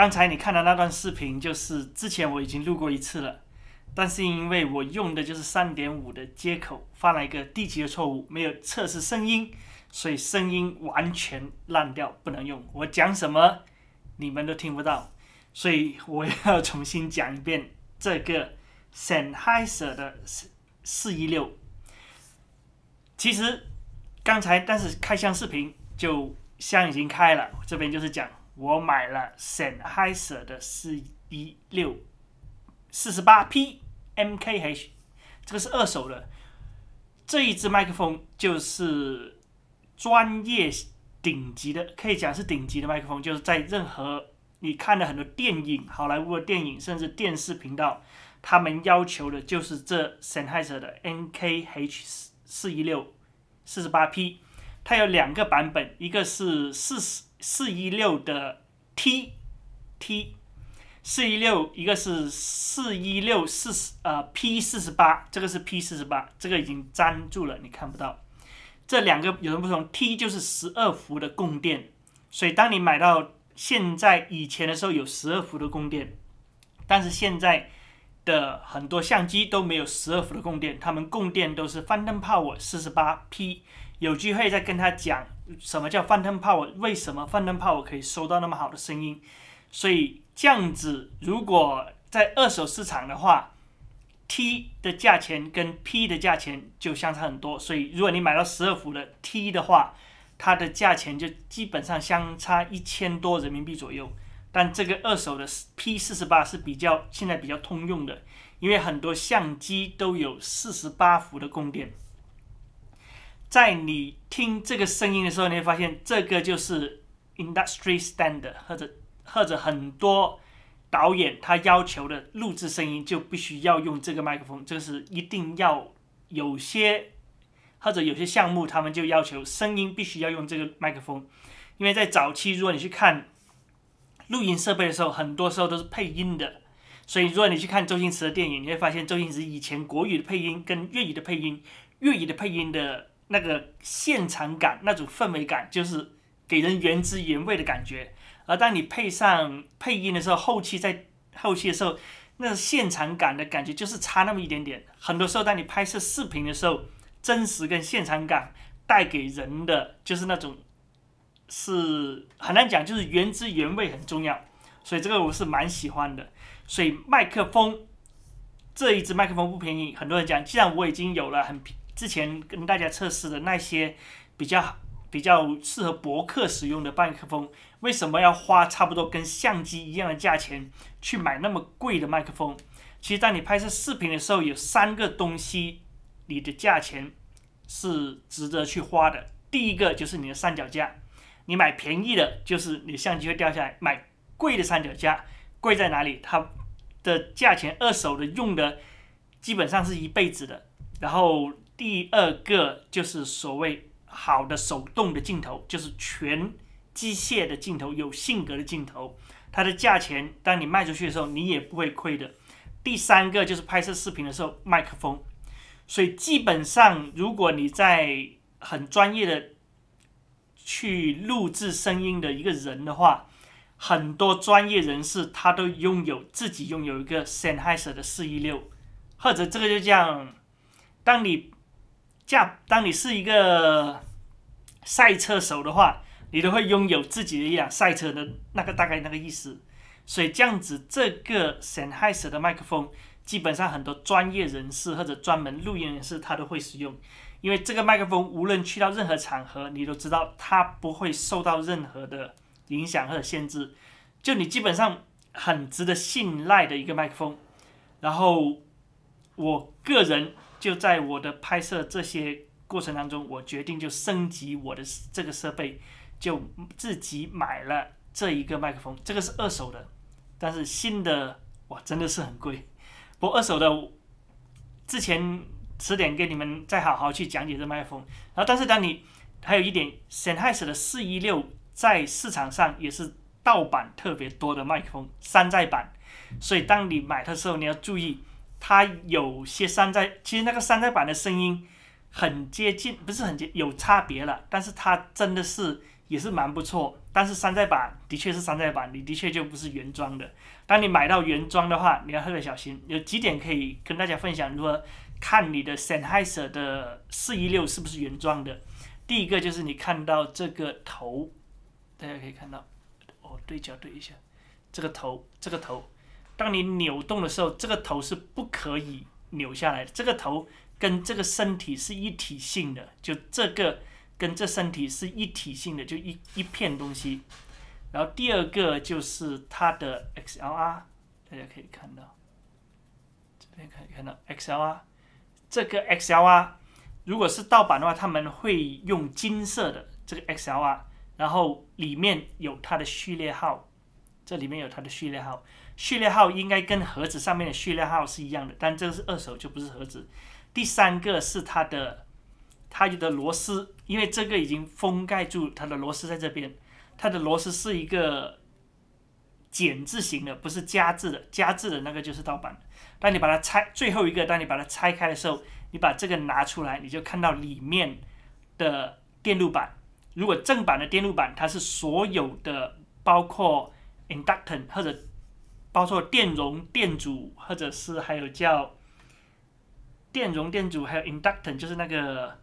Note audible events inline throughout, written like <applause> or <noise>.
刚才你看的那段视频，就是之前我已经录过一次了，但是因为我用的就是三点五的接口，犯了一个低级的错误，没有测试声音，所以声音完全烂掉，不能用。我讲什么你们都听不到，所以我要重新讲一遍这个 Sennheiser 的四一六。其实刚才但是开箱视频就箱已经开了，这边就是讲。我买了 Sennheiser 的四一六四十八 P MKH，这个是二手的。这一支麦克风就是专业顶级的，可以讲是顶级的麦克风。就是在任何你看的很多电影，好莱坞的电影，甚至电视频道，他们要求的就是这 Sennheiser 的 NKH 四一六四十八 P。它有两个版本，一个是四十。四一六的 T，T，四一六一个是四一六四十呃 P 四十八，这个是 P 四十八，这个已经粘住了，你看不到。这两个有什么不同？T 就是十二伏的供电，所以当你买到现在以前的时候有十二伏的供电，但是现在的很多相机都没有十二伏的供电，他们供电都是 Phantom 翻灯 e 我四十八 P。有机会再跟他讲什么叫放灯泡，为什么放灯泡我可以收到那么好的声音。所以这样子，如果在二手市场的话，T 的价钱跟 P 的价钱就相差很多。所以如果你买到十二伏的 T 的话，它的价钱就基本上相差一千多人民币左右。但这个二手的 P 四十八是比较现在比较通用的，因为很多相机都有四十八伏的供电。在你听这个声音的时候，你会发现这个就是 industry standard，或者或者很多导演他要求的录制声音就必须要用这个麦克风，就是一定要有些或者有些项目他们就要求声音必须要用这个麦克风，因为在早期如果你去看录音设备的时候，很多时候都是配音的，所以如果你去看周星驰的电影，你会发现周星驰以前国语的配音跟粤语的配音，粤语的配音的。那个现场感、那种氛围感，就是给人原汁原味的感觉。而当你配上配音的时候，后期在后期的时候，那现场感的感觉就是差那么一点点。很多时候，当你拍摄视频的时候，真实跟现场感带给人的就是那种，是很难讲，就是原汁原味很重要。所以这个我是蛮喜欢的。所以麦克风，这一支麦克风不便宜。很多人讲，既然我已经有了很便。之前跟大家测试的那些比较比较适合博客使用的麦克风，为什么要花差不多跟相机一样的价钱去买那么贵的麦克风？其实，在你拍摄视频的时候，有三个东西，你的价钱是值得去花的。第一个就是你的三脚架，你买便宜的，就是你的相机会掉下来；买贵的三脚架，贵在哪里？它的价钱，二手的用的基本上是一辈子的，然后。第二个就是所谓好的手动的镜头，就是全机械的镜头，有性格的镜头，它的价钱，当你卖出去的时候，你也不会亏的。第三个就是拍摄视频的时候麦克风，所以基本上如果你在很专业的去录制声音的一个人的话，很多专业人士他都拥有自己拥有一个 Sennheiser 的四一六，或者这个就这样，当你。像当你是一个赛车手的话，你都会拥有自己的一辆赛车的那个大概那个意思。所以这样子，这个森害塞的麦克风，基本上很多专业人士或者专门录音人士他都会使用，因为这个麦克风无论去到任何场合，你都知道它不会受到任何的影响或者限制，就你基本上很值得信赖的一个麦克风。然后，我个人。就在我的拍摄这些过程当中，我决定就升级我的这个设备，就自己买了这一个麦克风，这个是二手的，但是新的哇真的是很贵。不过二手的，之前词点给你们再好好去讲解这麦克风。然后，但是当你还有一点，Sennheiser 的416在市场上也是盗版特别多的麦克风，山寨版，所以当你买的时候你要注意。它有些山寨，其实那个山寨版的声音很接近，不是很接有差别了。但是它真的是也是蛮不错。但是山寨版的确是山寨版，你的确就不是原装的。当你买到原装的话，你要特别小心。有几点可以跟大家分享：，如何看你的 Sennheiser 的四一六是不是原装的？第一个就是你看到这个头，大家可以看到，哦，对焦对一下，这个头，这个头。当你扭动的时候，这个头是不可以扭下来的。这个头跟这个身体是一体性的，就这个跟这身体是一体性的，就一一片东西。然后第二个就是它的 XLR，大家可以看到，这边可以看到 XLR。这个 XLR 如果是盗版的话，他们会用金色的这个 XLR，然后里面有它的序列号，这里面有它的序列号。序列号应该跟盒子上面的序列号是一样的，但这个是二手就不是盒子。第三个是它的，它的螺丝，因为这个已经封盖住，它的螺丝在这边，它的螺丝是一个减字型的，不是加字的，加字的那个就是盗版。当你把它拆最后一个，当你把它拆开的时候，你把这个拿出来，你就看到里面的电路板。如果正版的电路板，它是所有的包括 inductor 或者包括电容、电阻，或者是还有叫电容、电阻，还有 inductor，就是那个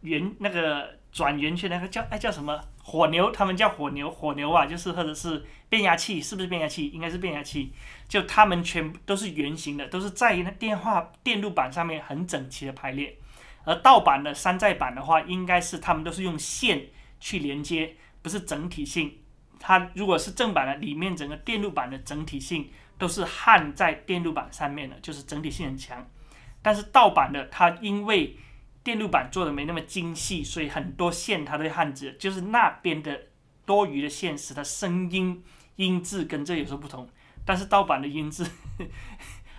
圆、那个转圆圈那个叫哎叫什么？火牛，他们叫火牛，火牛啊，就是或者是变压器，是不是变压器？应该是变压器。就他们全都是圆形的，都是在电话电路板上面很整齐的排列。而盗版的山寨版的话，应该是他们都是用线去连接，不是整体性。它如果是正版的，里面整个电路板的整体性都是焊在电路板上面的，就是整体性很强。但是盗版的，它因为电路板做的没那么精细，所以很多线它都焊接，就是那边的多余的线，使它声音音质跟这有时候不同。但是盗版的音质 <laughs>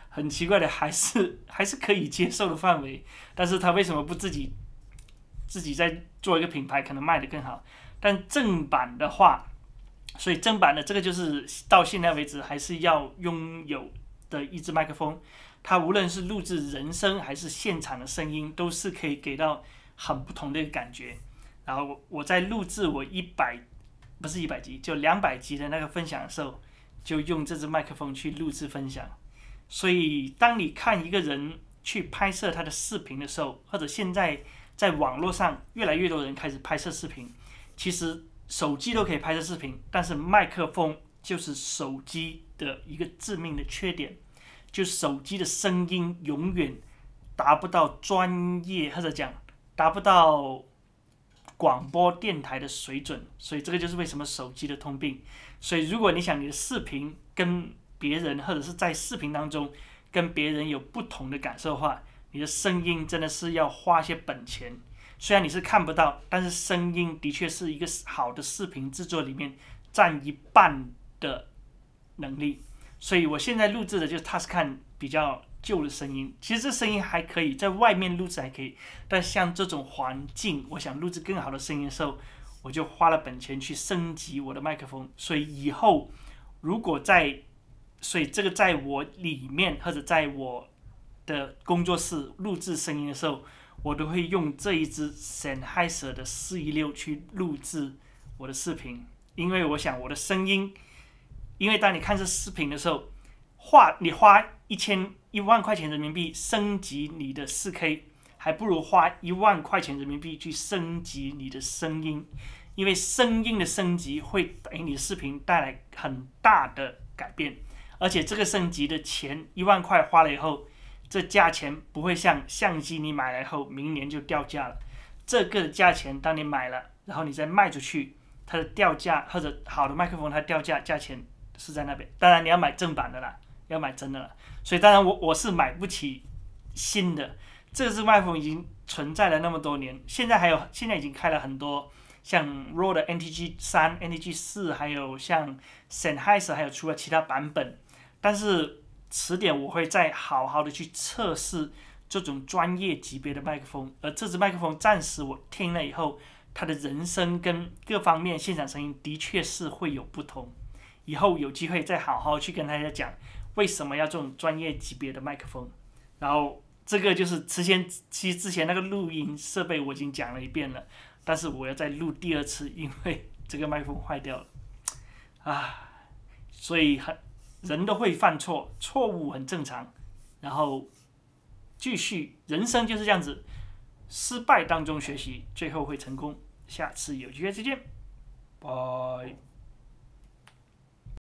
很奇怪的，还是还是可以接受的范围。但是它为什么不自己自己再做一个品牌，可能卖的更好？但正版的话。所以正版的这个就是到现在为止还是要拥有的一支麦克风，它无论是录制人声还是现场的声音，都是可以给到很不同的一个感觉。然后我在录制我一百不是一百集，就两百集的那个分享的时候，就用这支麦克风去录制分享。所以当你看一个人去拍摄他的视频的时候，或者现在在网络上越来越多人开始拍摄视频，其实。手机都可以拍摄视频，但是麦克风就是手机的一个致命的缺点，就手机的声音永远达不到专业或者讲达不到广播电台的水准，所以这个就是为什么手机的通病。所以如果你想你的视频跟别人或者是在视频当中跟别人有不同的感受的话，你的声音真的是要花些本钱。虽然你是看不到，但是声音的确是一个好的视频制作里面占一半的能力。所以我现在录制的就是 Taskan 比较旧的声音，其实这声音还可以，在外面录制还可以。但像这种环境，我想录制更好的声音的时候，我就花了本钱去升级我的麦克风。所以以后如果在，所以这个在我里面或者在我的工作室录制声音的时候。我都会用这一支 Sennheiser 的四一六去录制我的视频，因为我想我的声音，因为当你看这视频的时候，花你花一千一万块钱人民币升级你的四 K，还不如花一万块钱人民币去升级你的声音，因为声音的升级会给你视频带来很大的改变，而且这个升级的钱一万块花了以后。这价钱不会像相机，你买来后明年就掉价了。这个价钱，当你买了，然后你再卖出去，它的掉价或者好的麦克风它掉价，价钱是在那边。当然你要买正版的啦，要买真的了。所以当然我我是买不起新的，这支麦克风已经存在了那么多年，现在还有，现在已经开了很多，像 r o d NTG 三、NTG 四，还有像 Sennheiser，还有除了其他版本，但是。词典我会再好好的去测试这种专业级别的麦克风，而这支麦克风暂时我听了以后，它的人声跟各方面现场声音的确是会有不同。以后有机会再好好去跟大家讲为什么要这种专业级别的麦克风。然后这个就是之前其实之前那个录音设备我已经讲了一遍了，但是我要再录第二次，因为这个麦克风坏掉了啊，所以很。人都会犯错，错误很正常，然后继续，人生就是这样子，失败当中学习，最后会成功。下次有机会再见，拜。